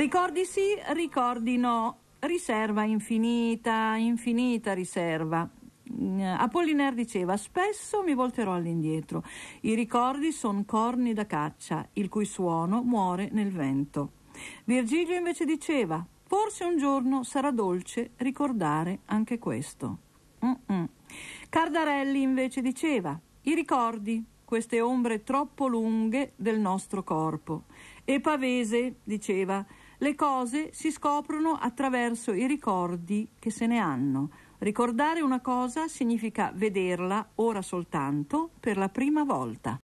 Ricordi sì, ricordi no, riserva infinita, infinita riserva. Mm, Apollinaire diceva spesso mi volterò all'indietro, i ricordi sono corni da caccia, il cui suono muore nel vento. Virgilio invece diceva forse un giorno sarà dolce ricordare anche questo. Mm-mm. Cardarelli invece diceva i ricordi, queste ombre troppo lunghe del nostro corpo. E Pavese diceva le cose si scoprono attraverso i ricordi che se ne hanno. Ricordare una cosa significa vederla ora soltanto per la prima volta.